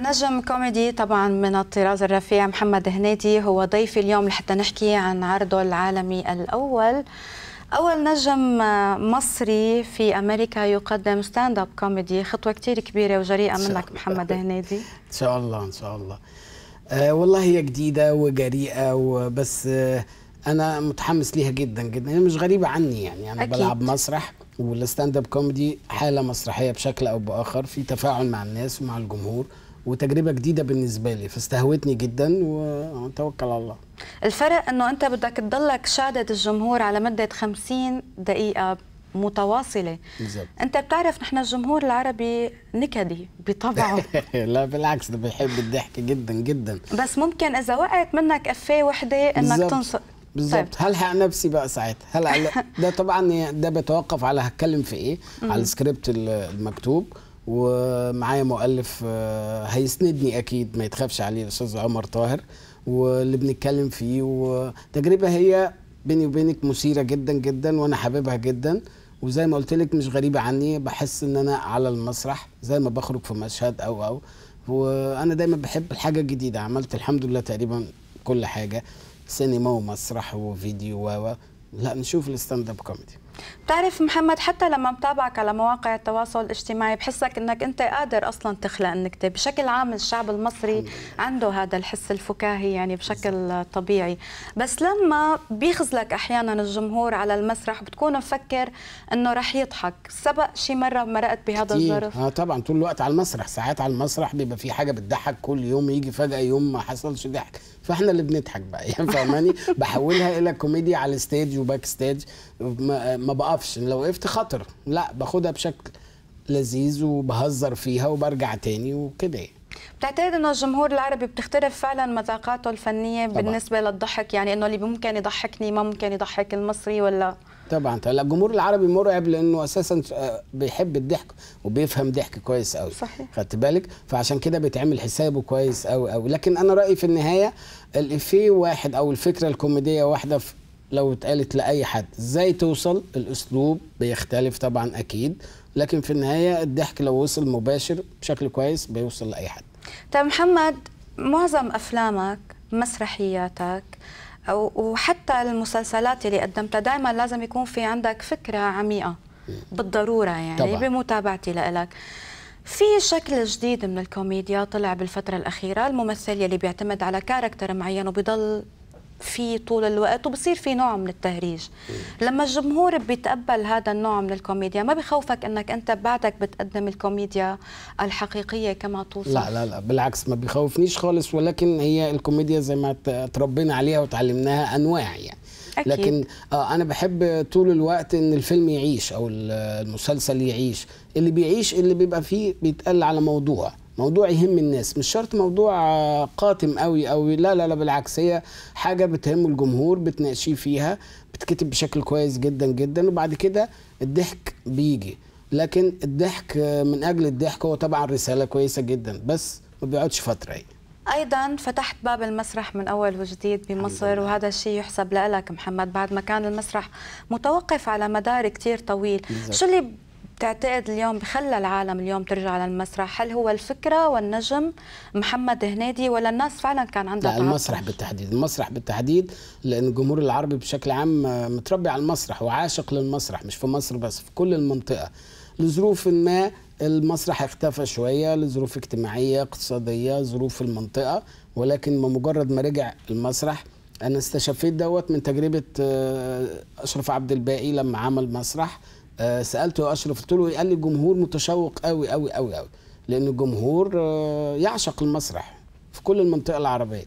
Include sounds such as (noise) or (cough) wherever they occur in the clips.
نجم كوميدي طبعا من الطراز الرفيع محمد هنيدي هو ضيفي اليوم لحتى نحكي عن عرضه العالمي الأول أول نجم مصري في أمريكا يقدم ستاند أب كوميدي خطوة كثير كبيرة وجريئة منك محمد هنيدي (laughs) إن شاء الله إن شاء الله آه والله هي جديدة وجريئة وبس آه أنا متحمس ليها جدا جدا هي مش غريبة عني يعني أنا أكيد. بلعب مسرح والستاند اب كوميدي حاله مسرحيه بشكل او باخر في تفاعل مع الناس ومع الجمهور وتجربه جديده بالنسبه لي فاستهوتني جدا وتوكل على الله الفرق انه انت بدك تضلك شادد الجمهور على مده 50 دقيقه متواصله بالزبط. انت بتعرف نحن الجمهور العربي نكدي بطبعه (laughs) لا بالعكس ده بيحب الضحك جدا جدا بس ممكن اذا وقعت منك افيه وحده انك تنصق بالظبط طيب. هلحق نفسي بقى ساعتها هلحق (laughs) ده طبعا ده بيتوقف على هتكلم في ايه على السكريبت المكتوب ومعايا مؤلف آه، هيسندني اكيد ما يتخافش عليه الاستاذ عمر طاهر واللي بنتكلم فيه وتجربه هي بيني وبينك مثيره جدا جدا وانا حاببها جدا وزي ما قلت لك مش غريبه عني بحس ان انا على المسرح زي ما بخرج في مشهد او او وانا دايما بحب الحاجه الجديده عملت الحمد لله تقريبا كل حاجه سينما ومسرح وفيديو و لا نشوف الستاند اب كوميدي بتعرف محمد حتى لما بتابعك على مواقع التواصل الاجتماعي بحسك انك انت قادر اصلا تخلق النكته بشكل عام الشعب المصري عنده هذا الحس الفكاهي يعني بشكل طبيعي بس لما بيخزلك احيانا الجمهور على المسرح بتكون مفكر انه رح يضحك سبق شي مره مرقت بهذا الظرف اه طبعا طول الوقت على المسرح ساعات على المسرح بيبقى في حاجه بتضحك كل يوم يجي فجاه يوم ما حصلش ضحك فاحنا اللي بنضحك بقى (laughs) يعني فاهماني بحولها الى كوميديا على الستيج وباك ستيج ما بقفش لو وقفت خطر لا باخدها بشكل لذيذ وبهزر فيها وبرجع تاني وكده يعني بتعتقد انه الجمهور العربي بتختلف فعلا مذاقاته الفنيه طبعا. بالنسبه للضحك يعني انه اللي ممكن يضحكني ما ممكن يضحك المصري ولا طبعا طبعا الجمهور العربي مرعب لانه اساسا آه، بيحب الضحك وبيفهم ضحك كويس قوي صحيح خدت بالك فعشان كده بيتعمل حسابه كويس قوي قوي لكن انا رايي في النهايه الافيه واحد او الفكره الكوميديه واحده في لو اتقالت لاي حد ازاي توصل الاسلوب بيختلف طبعا اكيد لكن في النهايه الضحك لو وصل مباشر بشكل كويس بيوصل لاي حد طيب محمد معظم افلامك مسرحياتك أو وحتى المسلسلات اللي قدمتها دائما لازم يكون في عندك فكره عميقه بالضروره يعني طبعا. بمتابعتي لك في شكل جديد من الكوميديا طلع بالفترة الأخيرة الممثل يلي بيعتمد على كاركتر معين وبيضل في طول الوقت وبصير في نوع من التهريج لما الجمهور بيتقبل هذا النوع من الكوميديا ما بخوفك انك انت بعدك بتقدم الكوميديا الحقيقيه كما توصف لا لا لا بالعكس ما بيخوفنيش خالص ولكن هي الكوميديا زي ما تربينا عليها وتعلمناها انواع يعني أكيد. لكن آه انا بحب طول الوقت ان الفيلم يعيش او المسلسل يعيش اللي بيعيش اللي بيبقى فيه بيتقال على موضوع موضوع يهم الناس مش شرط موضوع قاتم قوي قوي لا لا لا بالعكس هي حاجه بتهم الجمهور بتناقشيه فيها بتكتب بشكل كويس جدا جدا وبعد كده الضحك بيجي لكن الضحك من اجل الضحك هو طبعا رساله كويسه جدا بس ما بيقعدش فتره يعني. ايضا فتحت باب المسرح من اول وجديد بمصر وهذا الشيء يحسب لك محمد بعد ما كان المسرح متوقف على مدار كثير طويل بالزبط. شو اللي بتعتقد اليوم بخلى العالم اليوم ترجع للمسرح هل هو الفكرة والنجم محمد هنيدي ولا الناس فعلا كان عندها لا المسرح بالتحديد المسرح بالتحديد لأن الجمهور العربي بشكل عام متربي على المسرح وعاشق للمسرح مش في مصر بس في كل المنطقة لظروف ما المسرح اختفى شوية لظروف اجتماعية اقتصادية ظروف المنطقة ولكن بمجرد ما رجع المسرح انا استشفيت دوت من تجربه آه، اشرف عبد الباقي لما عمل مسرح آه، سالته اشرف قلت له إيه؟ قال لي الجمهور متشوق قوي قوي قوي قوي لان الجمهور آه، يعشق المسرح في كل المنطقه العربيه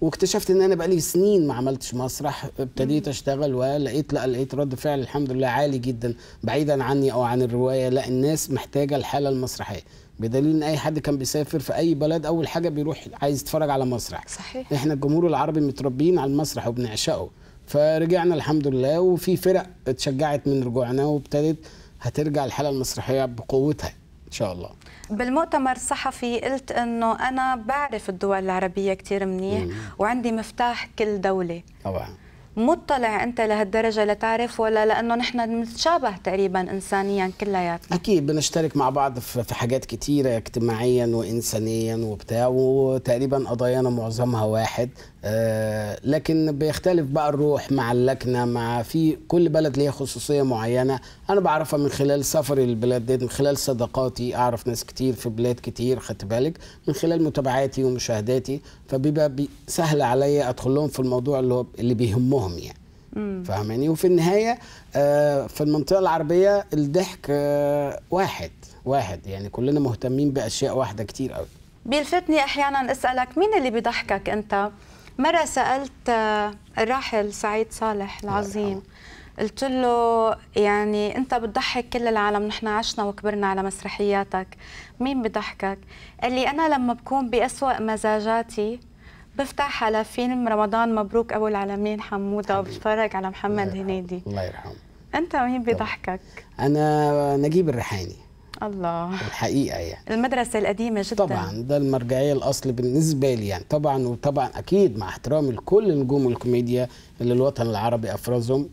واكتشفت ان انا بقالي سنين ما عملتش مسرح ابتديت اشتغل ولقيت لا لقيت رد فعل الحمد لله عالي جدا بعيدا عني او عن الروايه لا الناس محتاجه الحاله المسرحيه بدليل ان اي حد كان بيسافر في اي بلد اول حاجه بيروح عايز يتفرج على مسرح صحيح احنا الجمهور العربي متربيين على المسرح وبنعشقه فرجعنا الحمد لله وفي فرق اتشجعت من رجوعنا وابتدت هترجع الحاله المسرحيه بقوتها ان شاء الله بالمؤتمر الصحفي قلت انه انا بعرف الدول العربيه كثير منيح وعندي مفتاح كل دوله طبعا مطلع انت لهالدرجه لتعرف ولا لانه نحن بنتشابه تقريبا انسانيا كلياتنا اكيد بنشترك مع بعض في حاجات كثيره اجتماعيا وانسانيا وبتاع وتقريبا قضايانا معظمها واحد آه، لكن بيختلف بقى الروح مع اللكنه مع في كل بلد ليها خصوصيه معينه انا بعرفها من خلال سفري للبلاد دي من خلال صداقاتي اعرف ناس كتير في بلاد كتير خدت بالك من خلال متابعاتي ومشاهداتي فبيبقى سهل عليا ادخل لهم في الموضوع اللي, اللي بيهمهم كلهم يعني فاهماني وفي النهايه آه، في المنطقه العربيه الضحك آه، واحد واحد يعني كلنا مهتمين باشياء واحده كتير قوي بيلفتني احيانا اسالك مين اللي بيضحكك انت مره سالت آه، الراحل سعيد صالح العظيم قلت له يعني انت بتضحك كل العالم نحن عشنا وكبرنا على مسرحياتك مين بضحكك قال لي انا لما بكون باسوا مزاجاتي بفتح على فيلم رمضان مبروك ابو العالمين حموده وبتفرج على محمد هنيدي الله يرحمه انت مين بيضحكك انا نجيب الريحاني الله الحقيقه يعني المدرسه القديمه جدا طبعا ده المرجعيه الاصل بالنسبه لي يعني طبعا وطبعا اكيد مع احترامي لكل نجوم الكوميديا اللي الوطن العربي افرزهم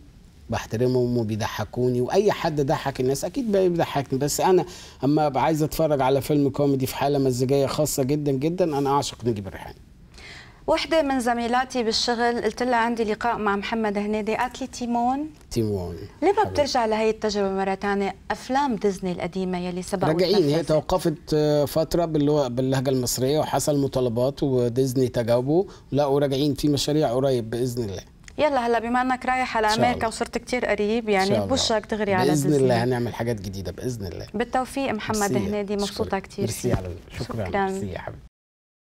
بحترمهم وبيضحكوني واي حد ضحك الناس اكيد بيضحكني بس انا اما ابقى عايز اتفرج على فيلم كوميدي في حاله مزاجيه خاصه جدا جدا انا اعشق نجيب الريحاني وحده من زميلاتي بالشغل قلت لها عندي لقاء مع محمد هنيدي قالت لي تيمون تيمون ليه ما بترجع لهي التجربه مره ثانيه افلام ديزني القديمه يلي سبق راجعين هي توقفت آه، فتره باللهجه المصريه وحصل مطالبات وديزني تجاوبوا لا وراجعين في مشاريع قريب باذن الله يلا هلا بما انك رايح على امريكا وصرت كتير قريب يعني بوشك دغري على باذن الله هنعمل حاجات جديده باذن الله بالتوفيق محمد هنيدي مبسوطه كثير ميرسي على شكرا, شكرا. يا حبيبي